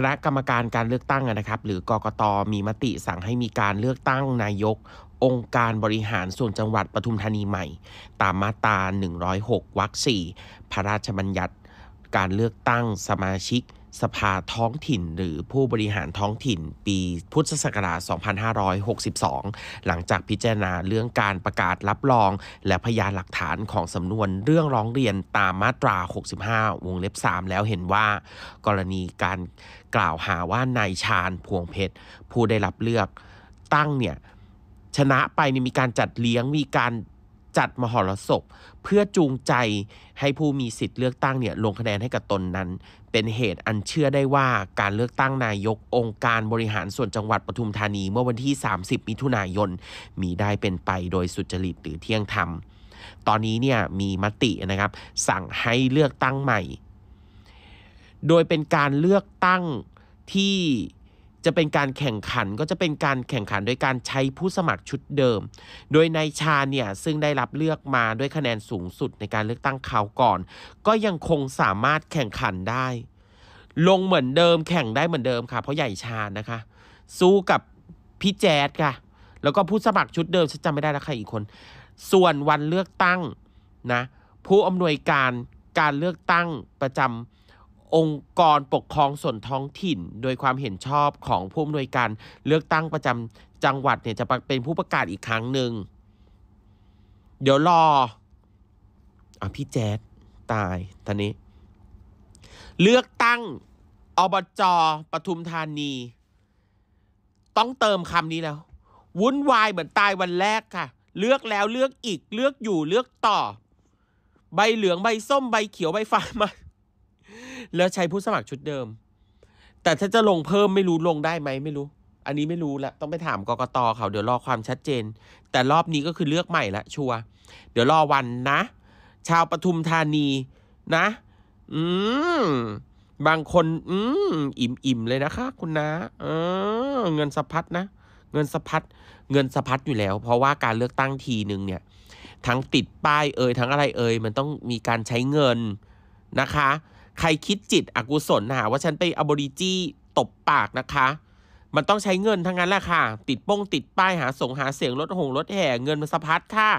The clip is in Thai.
คณะกรรมการการเลือกตั้งนะครับ หรือกกตมีมติสั่งให้มีการเลือกตั้งนายกองค์การบริหารส่วนจังหวัดปทุมธานีใหม่ ตามมาตรา 106 วรรค 4 พระราชบัญญัติการเลือกตั้งสมาชิกสภาท้องถิ่นหรือผู้บริหารท้องถิ่น ปีพุทธศักราช2562 หลังจากพิจารณาเรื่องการประกาศรับรอง และพยานหลักฐานของสำนวนเรื่องร้องเรียนตามมาตรา 65 วงเล็บ 3 แล้วเห็นว่ากรณีการกล่าวหาว่านายชาญพวงเพชร ผู้ได้รับเลือกตั้งเนี่ย ชนะไปนี่มีการจัดเลี้ยงมีการจัดมหรสพเพื่อจูงใจให้ผู้มีสิทธิ์เลือกตั้งเนี่ยลงคะแนนให้กับตนนั้น เป็นเหตุอันเชื่อได้ว่าการเลือกตั้งนายกองค์การบริหารส่วนจังหวัดปทุมธานีเมื่อวันที่ 30มิถุนายนมีได้เป็นไปโดยสุจริตหรือเที่ยงธรรม ตอนนี้เนี่ยมีมตินะครับ สั่งให้เลือกตั้งใหม่ โดยเป็นการเลือกตั้งที่จะเป็นการแข่งขันก็จะเป็นการแข่งขันโดยการใช้ผู้สมัครชุดเดิม โดยนายชาเนี่ยซึ่งได้รับเลือกมาด้วยคะแนนสูงสุดในการเลือกตั้งคราวก่อน ก็ยังคงสามารถแข่งขันได้ ลงเหมือนเดิมแข่งได้เหมือนเดิมค่ะเพราะใหญ่ชานะคะ สู้กับพี่แจ๊ดค่ะแล้วก็ผู้สมัครชุดเดิมฉันจำไม่ได้แล้วใครอีกคน ส่วนวันเลือกตั้งนะผู้อำนวยการการเลือกตั้งประจำองค์กรปกครองส่วนท้องถิ่น โดยความเห็นชอบของผู้อำนวยการ เลือกตั้งประจำจังหวัดเนี่ยจะเป็นผู้ประกาศอีกครั้งหนึ่ง เดี๋ยวรออ่ะพี่แจ๊ดตายตอนนี้ เลือกตั้งอบจปทุมธานี ต้องเติมคำนี้แล้ว วุ่นวาย เหมือนตายวันแรกค่ะ เลือกแล้วเลือกอีกเลือกอยู่เลือกต่อ ใบเหลือง ใบส้มใบเขียวใบฟ้ามาแล้วใช้ผู้สมัครชุดเดิม แต่ถ้าจะลงเพิ่มไม่รู้ลงได้ไหม ไม่รู้ อันนี้ไม่รู้ละต้องไปถามกกตเขา เดี๋ยวรอความชัดเจน แต่รอบนี้ก็คือเลือกใหม่ละชัวเดี๋ยวรอวันนะ ชาวปทุมธานี นะ อืม บางคน อืมอิ่มอิ่มเลยนะคะ คุณนะเออเงินสะพัดนะ เงินสะพัด เงินสะพัดอยู่แล้ว เพราะว่าการเลือกตั้งทีหนึ่งเนี่ย ทั้งติดป้ายเอ่ยทั้งอะไรเอ่ยมันต้องมีการใช้เงินนะคะใครคิดจิตอกุศลหาว่าฉันไปอบอริจีตบปากนะคะ มันต้องใช้เงินทั้งนั้นแหละค่ะ ติดป้งติดป้ายหาสงหาเสียงรถหงรถแห่เงินมันสะพัดค่ะ